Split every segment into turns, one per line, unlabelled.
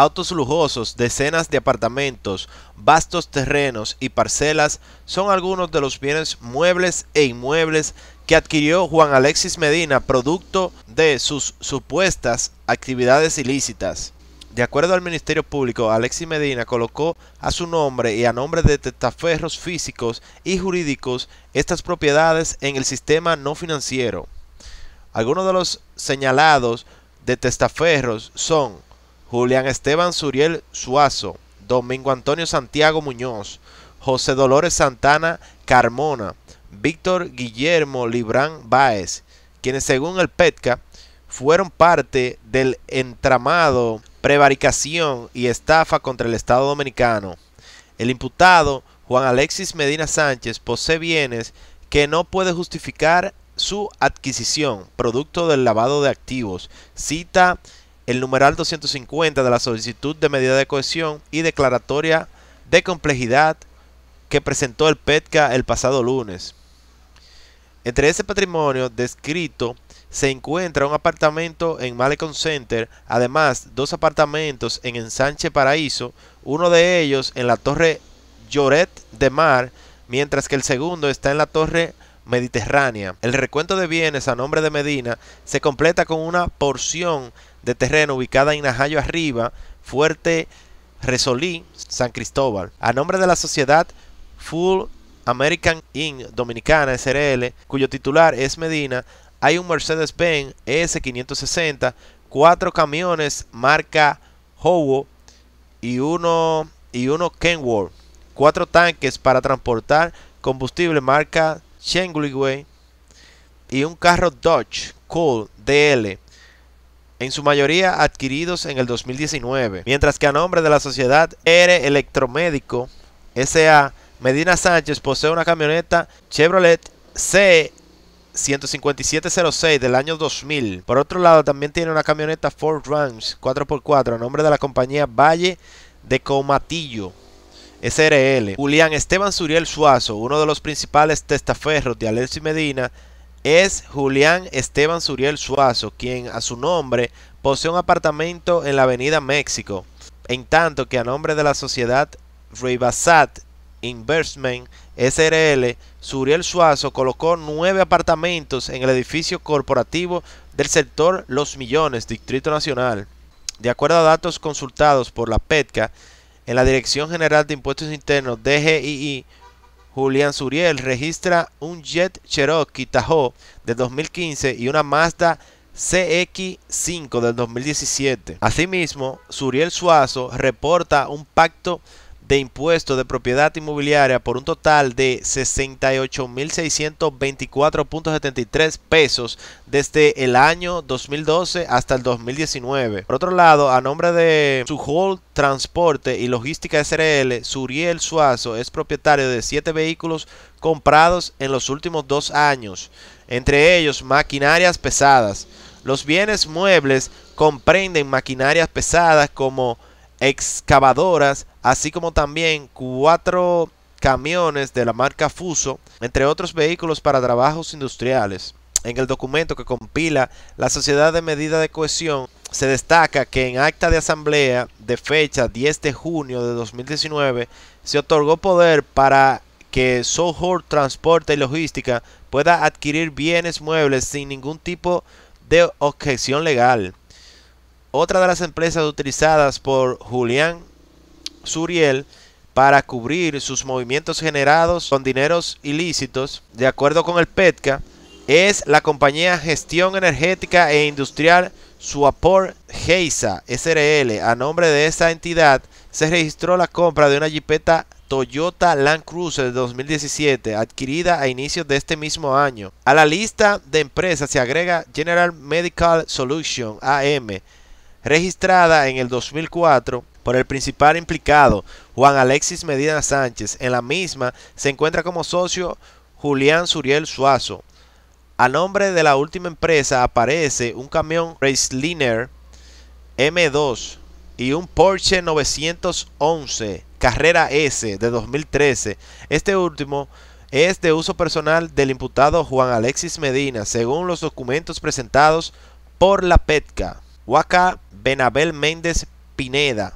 Autos lujosos, decenas de apartamentos, vastos terrenos y parcelas son algunos de los bienes muebles e inmuebles que adquirió Juan Alexis Medina producto de sus supuestas actividades ilícitas. De acuerdo al Ministerio Público, Alexis Medina colocó a su nombre y a nombre de testaferros físicos y jurídicos estas propiedades en el sistema no financiero. Algunos de los señalados de testaferros son Julián Esteban Suriel Suazo, Domingo Antonio Santiago Muñoz, José Dolores Santana Carmona, Víctor Guillermo Librán Báez, quienes según el PETCA fueron parte del entramado prevaricación y estafa contra el Estado Dominicano. El imputado, Juan Alexis Medina Sánchez, posee bienes que no puede justificar su adquisición, producto del lavado de activos, cita el numeral 250 de la solicitud de medida de cohesión y declaratoria de complejidad que presentó el PETCA el pasado lunes. Entre ese patrimonio descrito se encuentra un apartamento en Malecon Center, además dos apartamentos en Ensanche Paraíso, uno de ellos en la Torre Lloret de Mar, mientras que el segundo está en la Torre Mediterránea. El recuento de bienes a nombre de Medina se completa con una porción de terreno ubicada en Najayo Arriba, Fuerte Resolí, San Cristóbal. A nombre de la sociedad Full American Inc. Dominicana SRL, cuyo titular es Medina, hay un Mercedes-Benz e s 560 cuatro camiones marca Howo y uno, y Kenworth, cuatro tanques para transportar combustible marca Chengliway y un carro Dodge Cool DL en su mayoría adquiridos en el 2019, mientras que a nombre de la sociedad R Electromédico SA, Medina Sánchez posee una camioneta Chevrolet C 15706 del año 2000. Por otro lado, también tiene una camioneta Ford Ranch 4x4 a nombre de la compañía Valle de Comatillo. SRL. Julián Esteban Suriel Suazo, uno de los principales testaferros de y Medina, es Julián Esteban Suriel Suazo, quien a su nombre posee un apartamento en la Avenida México, en tanto que a nombre de la sociedad Ribasat Investment SRL, Suriel Suazo colocó nueve apartamentos en el edificio corporativo del sector Los Millones, Distrito Nacional. De acuerdo a datos consultados por la PETCA, en la Dirección General de Impuestos Internos, DGII, Julián Suriel registra un Jet Cherokee Tahoe de 2015 y una Mazda CX5 del 2017. Asimismo, Suriel Suazo reporta un pacto de impuesto de propiedad inmobiliaria por un total de 68.624.73 pesos desde el año 2012 hasta el 2019. Por otro lado, a nombre de Suhol Transporte y Logística SRL, Suriel Suazo es propietario de 7 vehículos comprados en los últimos dos años, entre ellos maquinarias pesadas. Los bienes muebles comprenden maquinarias pesadas como excavadoras, así como también cuatro camiones de la marca Fuso, entre otros vehículos para trabajos industriales. En el documento que compila la Sociedad de Medida de Cohesión, se destaca que en acta de asamblea de fecha 10 de junio de 2019 se otorgó poder para que Sohor Transporte y Logística pueda adquirir bienes muebles sin ningún tipo de objeción legal. Otra de las empresas utilizadas por Julián Suriel para cubrir sus movimientos generados con dineros ilícitos, de acuerdo con el PETCA, es la compañía Gestión Energética e Industrial Suapor Geisa SRL. A nombre de esta entidad se registró la compra de una jipeta Toyota Land Cruiser 2017, adquirida a inicios de este mismo año. A la lista de empresas se agrega General Medical Solution AM, registrada en el 2004 por el principal implicado, Juan Alexis Medina Sánchez. En la misma se encuentra como socio Julián Suriel Suazo. A nombre de la última empresa aparece un camión Raceliner M2 y un Porsche 911 Carrera S de 2013. Este último es de uso personal del imputado Juan Alexis Medina, según los documentos presentados por la PETCA. Benabel Méndez Pineda.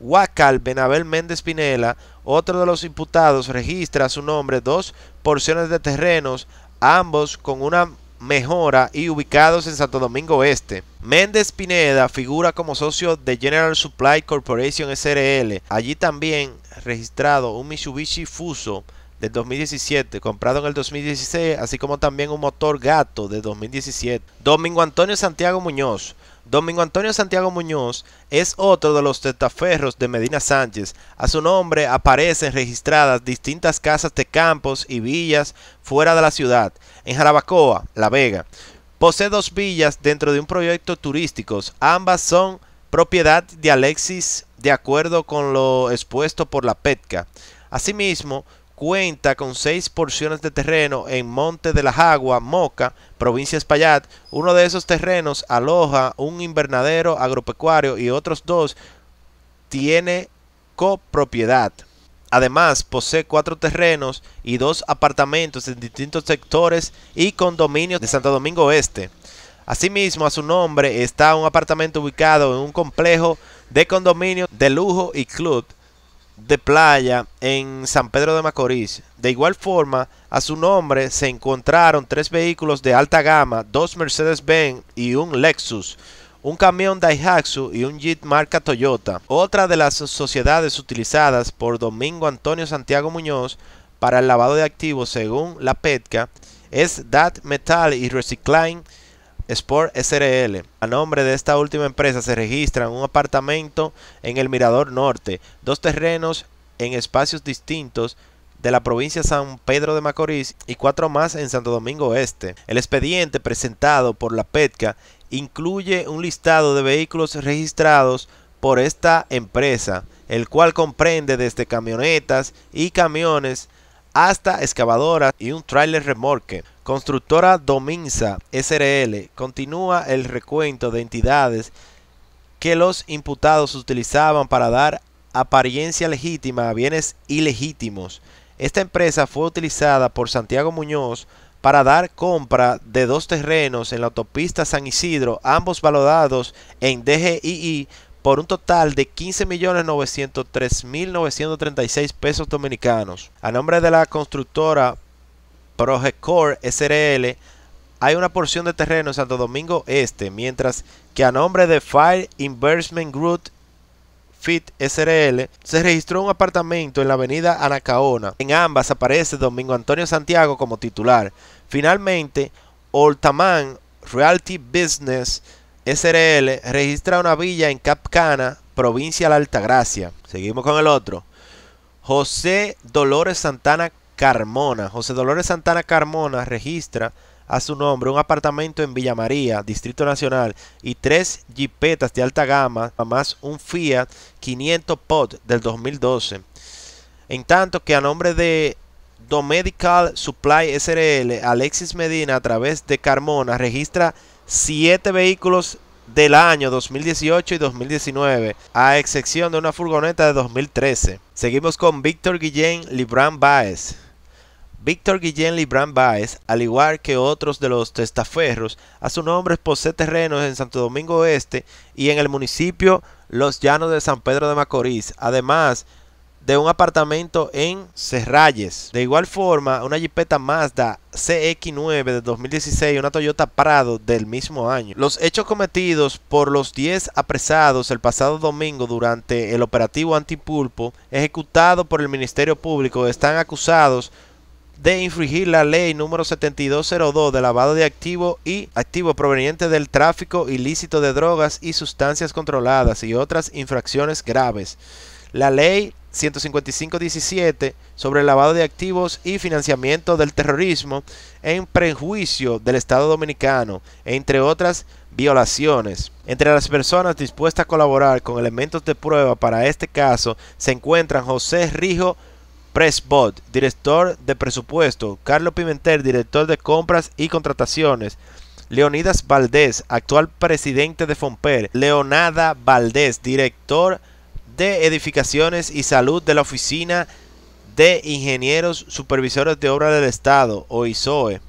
Huacal Benabel Méndez Pineda, otro de los imputados, registra a su nombre dos porciones de terrenos, ambos con una mejora y ubicados en Santo Domingo Este. Méndez Pineda figura como socio de General Supply Corporation SRL. Allí también registrado un Mitsubishi Fuso del 2017, comprado en el 2016, así como también un motor gato de 2017. Domingo Antonio Santiago Muñoz Domingo Antonio Santiago Muñoz es otro de los tetaferros de Medina Sánchez. A su nombre aparecen registradas distintas casas de campos y villas fuera de la ciudad, en Jarabacoa, La Vega. Posee dos villas dentro de un proyecto turístico. Ambas son propiedad de Alexis de acuerdo con lo expuesto por la PETCA. Asimismo, cuenta con seis porciones de terreno en Monte de la Jagua, Moca, provincia Espaillat. Uno de esos terrenos aloja un invernadero agropecuario y otros dos tiene copropiedad. Además, posee cuatro terrenos y dos apartamentos en distintos sectores y condominios de Santo Domingo Este. Asimismo, a su nombre está un apartamento ubicado en un complejo de condominios de lujo y club de playa en San Pedro de Macorís. De igual forma, a su nombre se encontraron tres vehículos de alta gama, dos Mercedes-Benz y un Lexus, un camión Daihatsu y un Jeep marca Toyota. Otra de las sociedades utilizadas por Domingo Antonio Santiago Muñoz para el lavado de activos según la PETCA es DAT Metal y Recycling Sport SRL. A nombre de esta última empresa se registran un apartamento en el Mirador Norte, dos terrenos en espacios distintos de la provincia de San Pedro de Macorís y cuatro más en Santo Domingo Este. El expediente presentado por la PETCA incluye un listado de vehículos registrados por esta empresa, el cual comprende desde camionetas y camiones hasta excavadoras y un trailer remorque. Constructora Dominza SRL continúa el recuento de entidades que los imputados utilizaban para dar apariencia legítima a bienes ilegítimos. Esta empresa fue utilizada por Santiago Muñoz para dar compra de dos terrenos en la autopista San Isidro, ambos valorados en DGII por un total de 15.903.936 pesos dominicanos. A nombre de la constructora Core SRL, hay una porción de terreno en Santo Domingo Este, mientras que a nombre de Fire Investment Group Fit SRL, se registró un apartamento en la avenida Anacaona. En ambas aparece Domingo Antonio Santiago como titular. Finalmente, Oltamán Realty Business SRL registra una villa en Capcana, provincia de la Altagracia. Seguimos con el otro. José Dolores Santana Carmona. José Dolores Santana Carmona registra a su nombre un apartamento en Villa María, Distrito Nacional, y tres jipetas de alta gama, más un Fiat 500 Pod del 2012. En tanto que a nombre de Domedical Supply SRL, Alexis Medina, a través de Carmona, registra siete vehículos del año 2018 y 2019, a excepción de una furgoneta de 2013. Seguimos con Víctor Guillén Libran Baez. Víctor Guillén Libran Baez, al igual que otros de los testaferros, a su nombre posee terrenos en Santo Domingo Oeste y en el municipio Los Llanos de San Pedro de Macorís. Además, de un apartamento en Cerralles. De igual forma, una Jeepeta Mazda CX9 de 2016 y una Toyota Prado del mismo año. Los hechos cometidos por los 10 apresados el pasado domingo durante el operativo antipulpo ejecutado por el Ministerio Público están acusados de infringir la ley número 7202 de lavado de activo y activo proveniente del tráfico ilícito de drogas y sustancias controladas y otras infracciones graves. La ley 155-17 sobre el lavado de activos y financiamiento del terrorismo en prejuicio del Estado Dominicano, entre otras violaciones. Entre las personas dispuestas a colaborar con elementos de prueba para este caso se encuentran José Rijo Presbot, director de presupuesto, Carlos Pimentel, director de compras y contrataciones, Leonidas Valdés, actual presidente de Fomper, Leonada Valdés, director de de Edificaciones y Salud de la Oficina de Ingenieros Supervisores de Obras del Estado, o ISOE.